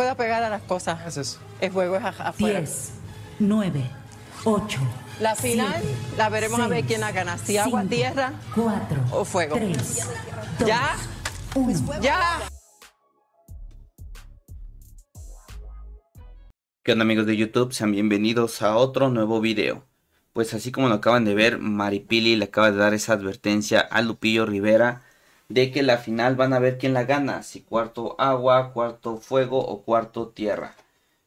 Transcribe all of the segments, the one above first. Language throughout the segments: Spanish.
pueda pegar a las cosas. Es eso. El juego es afuera. 10, 9, 8. La final la veremos a ver quién la gana. Si agua, tierra, cuatro, o fuego. Tres, ya, ya. ¿Qué onda amigos de YouTube? Sean bienvenidos a otro nuevo video. Pues así como lo acaban de ver, Maripili le acaba de dar esa advertencia a Lupillo Rivera de que la final van a ver quién la gana, si cuarto agua, cuarto fuego o cuarto tierra.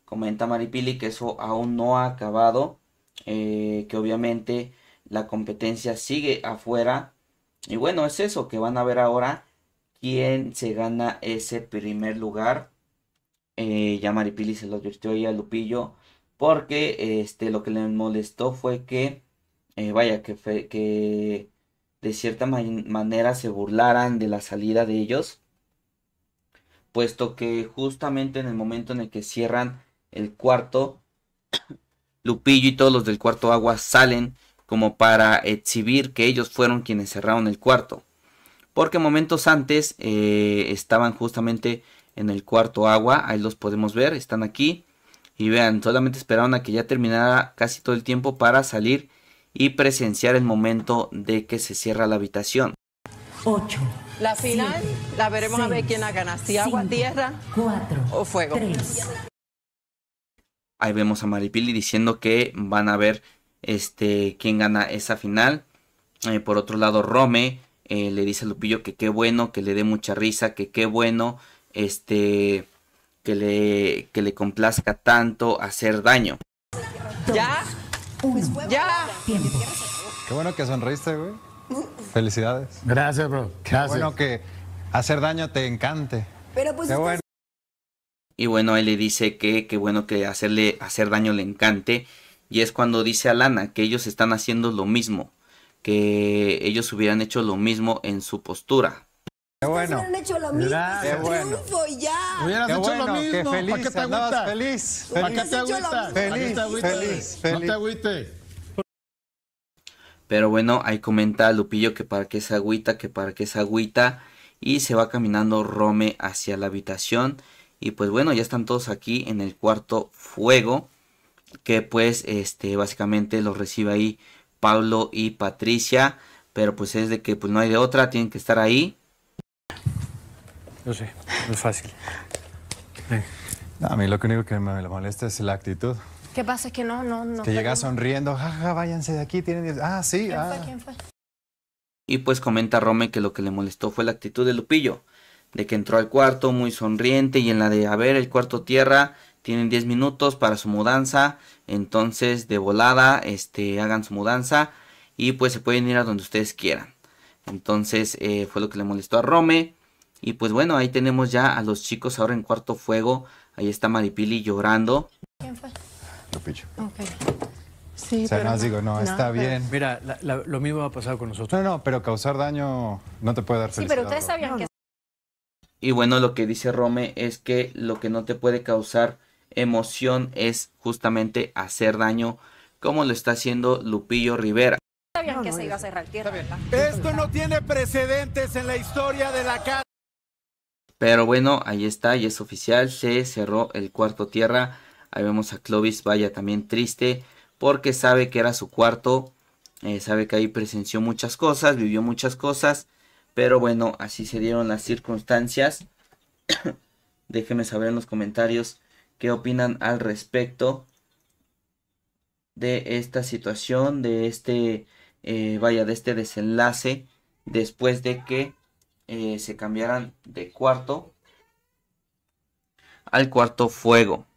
Comenta Maripili que eso aún no ha acabado, eh, que obviamente la competencia sigue afuera. Y bueno, es eso, que van a ver ahora quién se gana ese primer lugar. Eh, ya Maripili se lo advirtió ahí a Lupillo, porque este, lo que le molestó fue que, eh, vaya, que, que de cierta manera se burlaran de la salida de ellos, puesto que justamente en el momento en el que cierran el cuarto, Lupillo y todos los del cuarto agua salen como para exhibir que ellos fueron quienes cerraron el cuarto. Porque momentos antes eh, estaban justamente en el cuarto agua, ahí los podemos ver, están aquí. Y vean, solamente esperaron a que ya terminara casi todo el tiempo para salir y presenciar el momento de que se cierra la habitación. 8. La final la veremos a ver quién la gana, si agua, tierra cuatro, o fuego. Ahí vemos a Maripili diciendo que van a ver este, quién gana esa final. Eh, por otro lado, Rome eh, le dice a Lupillo que qué bueno, que le dé mucha risa, que qué bueno, este, que le, que le complazca tanto hacer daño. ¿Ya? Pues ya. Qué bueno que sonriste, güey. Felicidades. Gracias, bro. Qué bueno que hacer daño te encante. Pero pues. bueno. Y bueno, él le dice que qué bueno que hacerle hacer daño le encante. Y es cuando dice a Lana que ellos están haciendo lo mismo. Que ellos hubieran hecho lo mismo en su postura bueno. Pero bueno, ahí comenta Lupillo que para qué es agüita, que para qué es agüita. Y se va caminando Rome hacia la habitación. Y pues bueno, ya están todos aquí en el cuarto fuego. Que pues este básicamente los recibe ahí Pablo y Patricia. Pero pues es de que pues no hay de otra, tienen que estar ahí no sé, es fácil. a mí lo único que me molesta es la actitud. ¿Qué pasa? que no, no, no. Que llega sonriendo, jaja, váyanse de aquí, tienen... Ah, sí, ah. ¿quién fue? Y pues comenta Rome que lo que le molestó fue la actitud de Lupillo, de que entró al cuarto muy sonriente y en la de, a ver, el cuarto tierra, tienen 10 minutos para su mudanza, entonces de volada, este, hagan su mudanza y pues se pueden ir a donde ustedes quieran. Entonces eh, fue lo que le molestó a Rome. Y pues bueno, ahí tenemos ya a los chicos ahora en cuarto fuego. Ahí está Maripili llorando. ¿Quién fue? Lupillo. Ok. Okay. Sí, o sea, pero no, digo, no, está bien. Mira, lo mismo va a pasar con nosotros. No, no, pero causar daño no te puede dar felicidad. Sí, pero ustedes sabían que... Y bueno, lo que dice Rome es que lo que no te puede causar emoción es justamente hacer daño como lo está haciendo Lupillo Rivera. Sabían que se iba a cerrar tierra, Esto no tiene precedentes en la historia de la casa. Pero bueno, ahí está, y es oficial, se cerró el cuarto tierra. Ahí vemos a Clovis, vaya también triste, porque sabe que era su cuarto, eh, sabe que ahí presenció muchas cosas, vivió muchas cosas, pero bueno, así se dieron las circunstancias. Déjenme saber en los comentarios qué opinan al respecto de esta situación, de este, eh, vaya, de este desenlace, después de que eh, se cambiarán de cuarto al cuarto fuego.